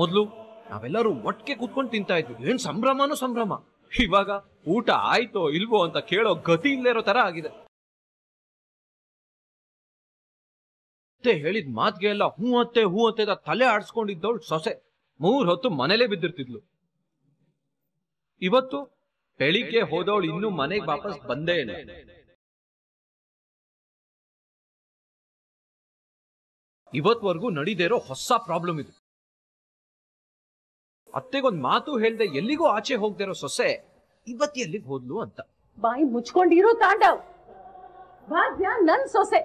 ಮೊದಲು ನಾವೆಲ್ಲರೂ ಒಟ್ಟಿಗೆ ಕೂತ್ಕೊಂಡು ತಿಂತಾ ಇದ್ವಿ ಏನ್ ಸಂಭ್ರಮನೂ ಸಂಭ್ರಮ ಇವಾಗ ಊಟ ಆಯ್ತೋ ಇಲ್ವೋ ಅಂತ ಕೇಳೋ ಗತಿ ಇಲ್ಲೇ ಇರೋ ತರ ಆಗಿದೆ ಮತ್ತೆ ಹೇಳಿದ ಮಾತ್ಗೆ ಎಲ್ಲ ಹೂ ಅತ್ತೆ ಹೂ ಅತ್ತೆ ತಲೆ ಆಡ್ಸ್ಕೊಂಡಿದ್ದವಳು ಸೊಸೆ ಮೂರ್ ಹೊತ್ತು ಮನೇಲೆ ಬಿದ್ದಿರ್ತಿದ್ಲು ಇವತ್ತು ಬೆಳಿಗ್ಗೆ ಹೋದವಳು ಇನ್ನು ಮನೆಗೆ ವಾಪಸ್ ಬಂದೇ ಇಲ್ಲ ಇವತ್ವರೆಗೂ ನಡೀದೇ ಇರೋ ಹೊಸ ಪ್ರಾಬ್ಲಮ್ ಇದು ಅತ್ತೆಗೊಂದ್ ಮಾತು ಹೇಳ್ದೆ ಎಲ್ಲಿಗೂ ಆಚೆ ಹೋಗ್ದಿರೋ ಸೊಸೆ ಇವತ್ತಿ ಎಲ್ಲಿಗೆ ಹೋದ್ಲು ಅಂತ ಬಾಯಿ ಮುಚ್ಕೊಂಡಿರೋ ತಾಂಡವ್ ಭಾಗ್ಯ ನನ್ ಸೊಸೆ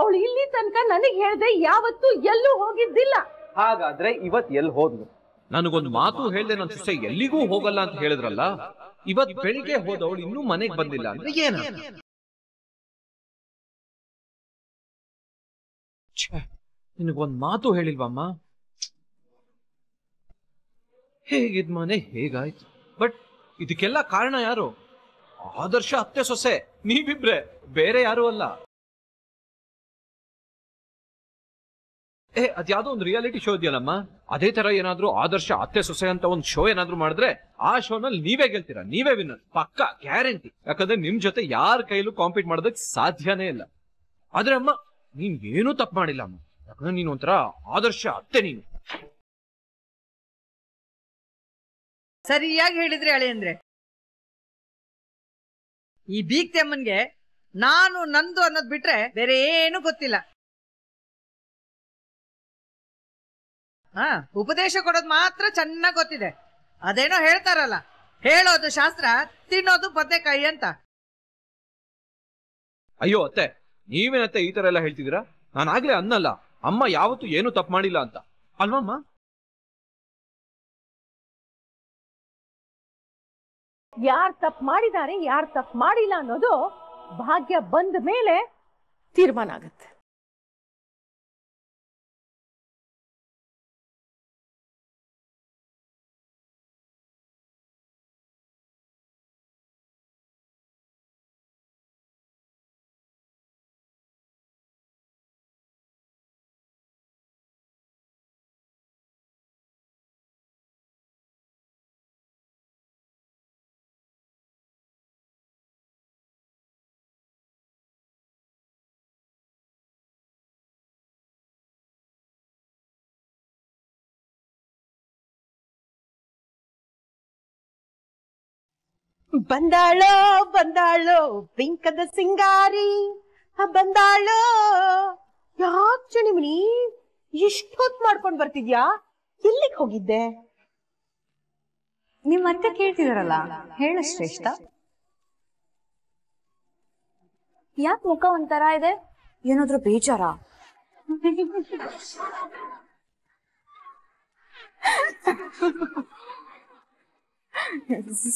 ಅವಳು ಇಲ್ಲಿ ತನಕ ನನಗ್ ಹೇಳ್ದೆ ಯಾವತ್ತು ಎಲ್ಲೂ ಹೋಗಿದ್ದಿಲ್ಲ ಹಾಗಾದ್ರೆ ಇವತ್ ಎಲ್ ಹೋದ್ಲು ನನಗೊಂದು ಮಾತು ಹೇಳ್ದೆ ನನ್ ಸೊಸೆ ಎಲ್ಲಿಗೂ ಹೋಗಲ್ಲ ಅಂತ ಹೇಳಿದ್ರಲ್ಲ ಇವತ್ ಬೆಳಿಗ್ಗೆ ಹೋದವಳು ಇನ್ನೂ ಮನೆಗ್ ಬಂದಿಲ್ಲ ಅಂದ್ರೆ ಏನ ನಿನಗೊಂದ್ ಮಾತು ಹೇಳಿಲ್ವಮ್ಮ ಹೇಗಿದ್ ಮನೆ ಹೇಗಾಯ್ತು ಬಟ್ ಇದಕ್ಕೆಲ್ಲ ಕಾರಣ ಯಾರು ಆದರ್ಶ ಅತ್ತೆ ಸೊಸೆ ನೀವಿಬ್ರೆ ಬೇರೆ ಯಾರು ಅಲ್ಲ ಏ ಅದ್ಯಾವುದೋ ಒಂದು ರಿಯಾಲಿಟಿ ಶೋ ಇದೆಯಲ್ಲಮ್ಮ ಅದೇ ತರ ಏನಾದ್ರೂ ಆದರ್ಶ ಅತ್ತೆ ಸೊಸೆ ಅಂತ ಒಂದು ಶೋ ಏನಾದ್ರೂ ಮಾಡಿದ್ರೆ ಆ ಶೋನಲ್ಲಿ ನೀವೇ ಗೆಲ್ತೀರಾ ನೀವೇ ವಿನ್ನರ್ ಪಕ್ಕ ಗ್ಯಾರಂಟಿ ಯಾಕಂದ್ರೆ ನಿಮ್ ಜೊತೆ ಯಾರ ಕೈಲೂ ಕಾಂಪೀಟ್ ಮಾಡೋದಕ್ ಸಾಧ್ಯನೇ ಇಲ್ಲ ಆದ್ರೆ ಅಮ್ಮ ನೀನ್ ಏನೂ ತಪ್ಪು ಮಾಡಿಲ್ಲ ಅಮ್ಮ ಯಾಕಂದ್ರೆ ನೀನ್ ಒಂಥರ ಆದರ್ಶ ಅತ್ತೆ ನೀನು ಸರಿಯಾಗಿ ಹೇಳಿದ್ರೆ ಅಳಿ ಅಂದ್ರೆ ಈ ಬೀಗ್ತಿ ಅಮ್ಮನ್ಗೆ ನಾನು ನಂದು ಅನ್ನೋದ್ ಬಿಟ್ರೆ ಬೇರೆ ಏನು ಗೊತ್ತಿಲ್ಲ ಹಾ ಉಪದೇಶ ಕೊಡೋದು ಮಾತ್ರ ಚೆನ್ನಾಗ್ ಗೊತ್ತಿದೆ ಅದೇನೋ ಹೇಳ್ತಾರಲ್ಲ ಹೇಳೋದು ಶಾಸ್ತ್ರ ತಿನ್ನೋದು ಬದನೆಕಾಯಿ ಅಂತ ಅಯ್ಯೋ ಅತ್ತೆ ನೀವೇನತ್ತೆ ಈ ತರ ಎಲ್ಲ ಹೇಳ್ತಿದ್ದೀರಾ ನಾನು ಆಗ್ಲೇ ಅನ್ನಲ್ಲ ಅಮ್ಮ ಯಾವತ್ತು ಏನು ತಪ್ಪು ಮಾಡಿಲ್ಲ ಅಂತ ಅಲ್ವಮ್ಮ ಯಾರು ತಪ್ಪು ಮಾಡಿದ್ದಾರೆ ಯಾರು ತಪ್ಪು ಮಾಡಿಲ್ಲ ಅನ್ನೋದು ಭಾಗ್ಯ ಬಂದ ಮೇಲೆ ತೀರ್ಮಾನ ಆಗುತ್ತೆ ಬಂದಾಳೋ ಬಂದಾಳೋ ಬಿಂಕದ ಸಿಂಗಾರಿ ಬಂದಾಳೋ ಯಾಕ್ ಚಣಿಮನಿ ಇಷ್ಟೊತ್ ಮಾಡ್ಕೊಂಡ್ ಬರ್ತಿದ್ಯಾ ಎಲ್ಲಿಗ್ ಹೋಗಿದ್ದೆ ನಿಮ್ ಅತ್ತೆ ಕೇಳ್ತಿದಾರಲ್ಲ ಹೇಳ ಶ್ರೇಷ್ಠ ಯಾಕೆ ಮುಖ ಒಂಥರ ಇದೆ ಏನಾದ್ರೂ ಬೇಜಾರ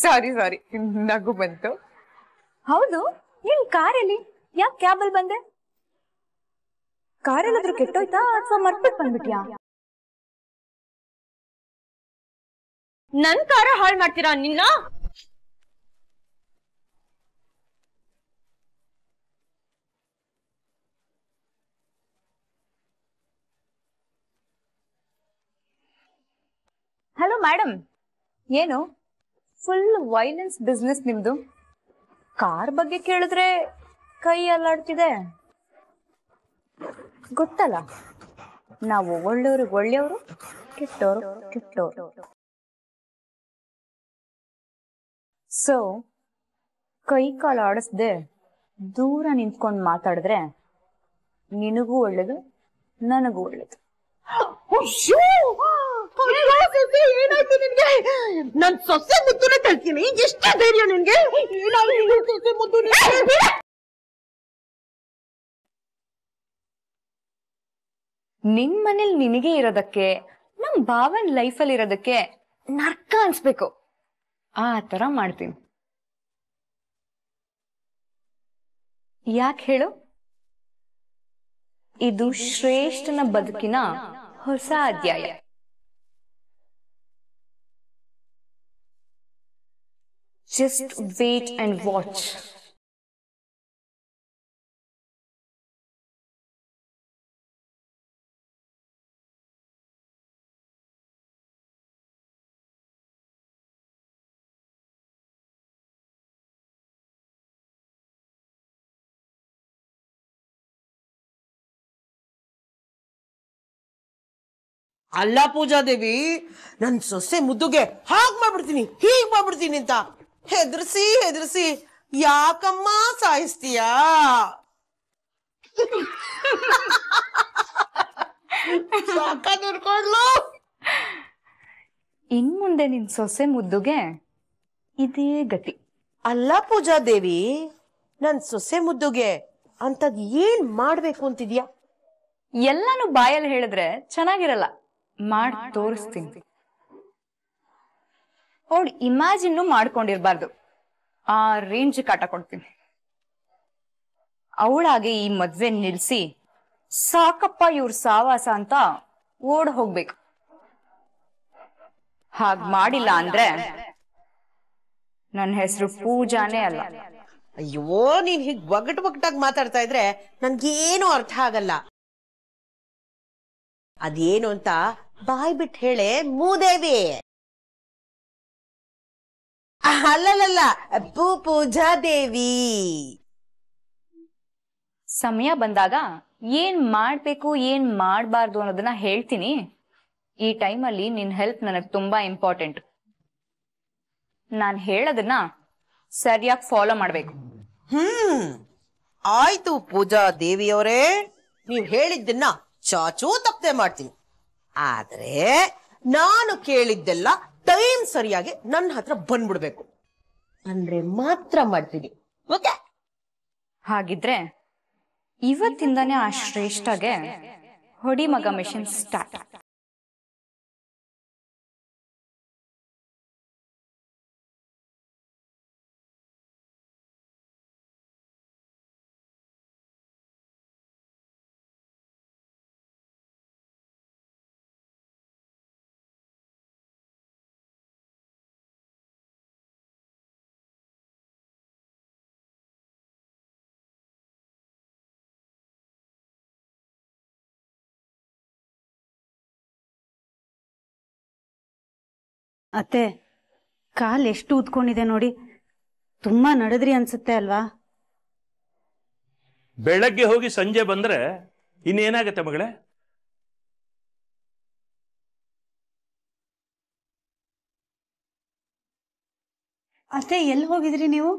ಸಾರಿ ಸಾರಿ ನಗು ಬಂತು ಹೌದು ನಿನ್ ಕಾರಲ್ಲಿ ಯಾಕೆ ಅಲ್ಲಿ ಬಂದೆ ಕಾರಲ್ಲಾದ್ರೂ ಕೆಟ್ಟೋಯ್ತಾ ಅಥವಾ ಮರ್ಬಿಟ್ ಬಂದ್ಬಿಟ್ಯಾ ನನ್ ಕಾರ ಹಾಳ್ ಮಾಡ್ತೀರಾ ನಿನ್ನ ಹಲೋ ಮೇಡಮ್ ಏನು ಫುಲ್ ವೈಲೆನ್ಸ್ ಬಿಸ್ನೆಸ್ ನಿಮ್ದು ಕಾರ್ ಬಗ್ಗೆ ಕೇಳಿದ್ರೆ ಕೈ ಅಲ್ಲಾಡ್ತಿದೆ ಗೊತ್ತಲ್ಲ ನಾವು ಒಳ್ಳೆಯವ್ರಿಗೆ ಒಳ್ಳೆಯವರು ಕೆಟ್ಟವರು ಕೆಟ್ಟವರು ಸೊ ಕೈ ಕಾಲು ಆಡಿಸ್ದೆ ದೂರ ನಿಂತ್ಕೊಂಡು ಮಾತಾಡಿದ್ರೆ ನಿನಗೂ ಒಳ್ಳೇದು ನನಗೂ ಒಳ್ಳೇದು ಏನಾಯ್ತು ನನ್ ಸೊಸೆ ಮುದ್ದುನೇ ಕಲ್ತೀನಿ ಎಷ್ಟೇ ಧೈರ್ಯ ನಿನ್ಗೆ ಸೊಸೆ ಮುದ್ದು ನಿನ್ ಮನೇಲಿ ನಿನಗೆ ಇರೋದಕ್ಕೆ ನಮ್ ಭಾವನ್ ಲೈಫಲ್ಲಿ ಇರೋದಕ್ಕೆ ನರ್ಕ ಅನ್ಸ್ಬೇಕು ಆ ತರ ಮಾಡ್ತೀನಿ ಯಾಕೆ ಹೇಳು ಇದು ಶ್ರೇಷ್ಠನ ಬದುಕಿನ ಹೊಸ ಅಧ್ಯಾಯ Just wait and watch. ಅಲ್ಲ ಪೂಜಾದೇವಿ ನನ್ ಸೊಸೆ ಮುದ್ದುಗೆ ಹಾಗ್ ಮಾಡ್ಬಿಡ್ತೀನಿ ಹೀಗ್ ಮಾಡ್ಬಿಡ್ತೀನಿ ಅಂತ ಹೆದರ್ಸಿ ಹೆದರ್ಸಿ ಯಾಕಮ್ಮ ಸಾಯಿಸ್ತೀಯ ಇನ್ ಮುಂದೆ ನಿನ್ ಸೊಸೆ ಮುದ್ದುಗೆ ಇದೇ ಗತಿ ಅಲ್ಲ ಪೂಜಾ ದೇವಿ ನನ್ ಸೊಸೆ ಮುದ್ದುಗೆ ಅಂತದ್ ಏನ್ ಮಾಡ್ಬೇಕು ಅಂತಿದ್ಯಾ ಎಲ್ಲಾನು ಬಾಯಲ್ಲಿ ಹೇಳಿದ್ರೆ ಚೆನ್ನಾಗಿರಲ್ಲ ಮಾಡ್ ತೋರಿಸ್ತೀನಿ ಅವಳು ಇಮ್ಯಾಜಿನ್ ಮಾಡ್ಕೊಂಡಿರ್ಬಾರ್ದು ಆ ರೇಂಜ್ ಕಾಟ ಕೊಡ್ತೀನಿ ಅವಳಾಗೆ ಈ ಮದ್ವೆ ನಿಲ್ಸಿ ಸಾಕಪ್ಪ ಇವ್ರ ಸಾವಾಸ ಅಂತ ಓಡ್ ಹೋಗ್ಬೇಕು ಹಾಗ್ ಮಾಡಿಲ್ಲ ಅಂದ್ರೆ ನನ್ನ ಹೆಸರು ಪೂಜಾನೇ ಅಲ್ಲ ಅಯ್ಯೋ ನೀನ್ ಹೀಗ್ ಒಗಟ್ ಒಗಟಾಗಿ ಮಾತಾಡ್ತಾ ಇದ್ರೆ ನನ್ಗೇನು ಅರ್ಥ ಆಗಲ್ಲ ಅದೇನು ಅಂತ ಬಾಯ್ ಬಿಟ್ಟು ಹೇಳೆ ಮೂದೇವಿ ಅಲ್ಲಲ್ಲ ಪೂ ಪೂಜಾ ದೇವಿ ಸಮಯ ಬಂದಾಗ ಏನ್ ಮಾಡ್ಬೇಕು ಏನ್ ಮಾಡಬಾರ್ದು ಅನ್ನೋದನ್ನ ಹೇಳ್ತೀನಿ ಈ ಟೈಮಲ್ಲಿ ನಿನ್ ಹೆಲ್ಪ್ ನನಗ್ ತುಂಬಾ ಇಂಪಾರ್ಟೆಂಟ್ ನಾನ್ ಹೇಳೋದನ್ನ ಸರಿಯಾಗಿ ಫಾಲೋ ಮಾಡ್ಬೇಕು ಹ್ಮ್ ಆಯ್ತು ಪೂಜಾ ದೇವಿಯವರೇ ನೀವ್ ಹೇಳಿದ್ದನ್ನ ಚಾಚೂ ತಪ್ಪದೆ ಮಾಡ್ತೀನಿ ಆದ್ರೆ ನಾನು ಕೇಳಿದ್ದೆಲ್ಲ ಟೈಮ್ ಸರಿಯಾಗಿ ನನ್ನ ಹತ್ರ ಬಂದ್ಬಿಡ್ಬೇಕು ಅಂದ್ರೆ ಮಾತ್ರ ಮಾಡ್ತೀನಿ ಓಕೆ ಹಾಗಿದ್ರೆ ಇವತ್ತಿಂದಾನೇ ಆ ಶ್ರೇಷ್ಠಗೆ ಹೊಡಿ ಮಗ ಮಿಷನ್ ಸ್ಟಾರ್ಟ್ ಅತ್ತೆ ಕಾಲ್ ಎಷ್ಟು ಉದ್ಕೊಂಡಿದೆ ನೋಡಿ ತುಂಬಾ ನಡೆದ್ರಿ ಅನ್ಸುತ್ತೆ ಅಲ್ವಾ ಬೆಳಗ್ಗೆ ಹೋಗಿ ಸಂಜೆ ಬಂದ್ರೆ ಇನ್ನೇನಾಗತ್ತೆ ಮಗಳೇ ಅತ್ತೆ ಎಲ್ಲಿ ಹೋಗಿದ್ರಿ ನೀವು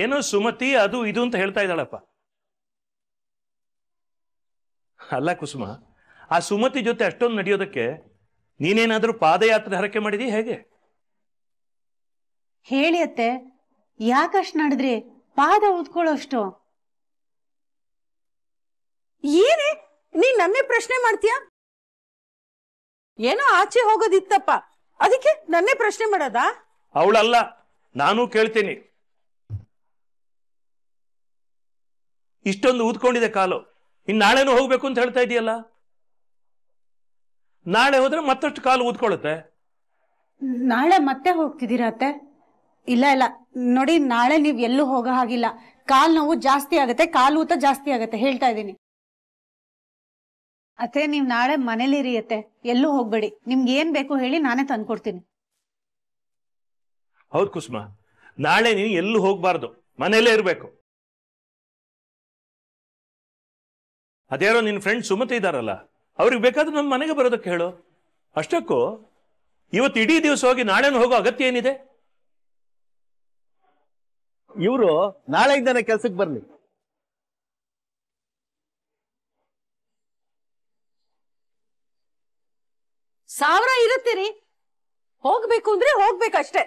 ಏನೋ ಸುಮತಿ ಅದು ಇದು ಅಂತ ಹೇಳ್ತಾ ಇದ್ದಾಳಪ್ಪ ಅಲ್ಲ ಕುಸುಮ ಆ ಸುಮತಿ ಜೊತೆ ಅಷ್ಟೊಂದು ನಡೆಯೋದಕ್ಕೆ ನೀನೇನಾದ್ರೂ ಪಾದಯಾತ್ರೆ ಹರಕೆ ಮಾಡಿದಿ ಹೇಗೆ ಹೇಳಿ ಅತ್ತೆ ಯಾಕಷ್ಟು ನಡೆದ್ರಿ ಪಾದ ಉದ್ಕೊಳ್ಳೋಷ್ಟು ಏನೇ ನೀನ್ ನನ್ನೇ ಪ್ರಶ್ನೆ ಮಾಡ್ತೀಯ ಏನೋ ಆಚೆ ಹೋಗೋದಿತ್ತಪ್ಪ ಅದಕ್ಕೆ ನನ್ನೇ ಪ್ರಶ್ನೆ ಮಾಡೋದಾ ಅವಳಲ್ಲ ನಾನು ಕೇಳ್ತೀನಿ ಇಷ್ಟೊಂದು ಊದ್ಕೊಂಡಿದೆ ಕಾಲು ಇನ್ ನಾಳೆನೂ ಹೋಗ್ಬೇಕು ಅಂತ ಹೇಳ್ತಾ ಇದೆಯಲ್ಲ ನಾಳೆ ಹೋದ್ರೆ ಮತ್ತಷ್ಟು ಕಾಲು ಊದ್ಕೊಳ್ಳುತ್ತೆ ನಾಳೆ ಮತ್ತೆ ಹೋಗ್ತಿದ್ದೀರಾ ಅತ್ತೆ ಇಲ್ಲ ಇಲ್ಲ ನೋಡಿ ನಾಳೆ ನೀವ್ ಎಲ್ಲೂ ಹೋಗೋ ಹಾಗಿಲ್ಲ ಕಾಲ್ ನೋವು ಜಾಸ್ತಿ ಆಗತ್ತೆ ಕಾಲು ಊತ ಜಾಸ್ತಿ ಆಗತ್ತೆ ಹೇಳ್ತಾ ಇದ್ದೀನಿ ಅತ್ತೆ ನೀವ್ ನಾಳೆ ಮನೇಲಿರಿ ಅತ್ತೆ ಎಲ್ಲೂ ಹೋಗ್ಬೇಡಿ ನಿಮ್ಗೆ ಏನ್ ಬೇಕು ಹೇಳಿ ನಾನೇ ತಂದ್ಕೊಡ್ತೀನಿ ಹೌದು ಕುಸುಮ ನಾಳೆ ನೀನು ಎಲ್ಲೂ ಹೋಗ್ಬಾರ್ದು ಮನೇಲೇ ಇರಬೇಕು ಅದೇರೋ ನಿನ್ ಫ್ರೆಂಡ್ ಸುಮತಿ ಇದ್ದಾರಲ್ಲ ಅವ್ರಿಗೆ ಬೇಕಾದ್ರೆ ನಮ್ಮ ಮನೆಗೆ ಬರೋದಕ್ಕೆ ಹೇಳು ಅಷ್ಟಕ್ಕೂ ಇವತ್ತು ಇಡೀ ದಿವಸ ಹೋಗಿ ನಾಳೆನೂ ಹೋಗೋ ಅಗತ್ಯ ಏನಿದೆ ಇವರು ನಾಳೆಯಿಂದನೇ ಕೆಲ್ಸಕ್ಕೆ ಬರಲಿ ಸಾವಿರ ಇರುತ್ತೀರಿ ಹೋಗ್ಬೇಕು ಅಂದ್ರೆ ಹೋಗ್ಬೇಕಷ್ಟೇ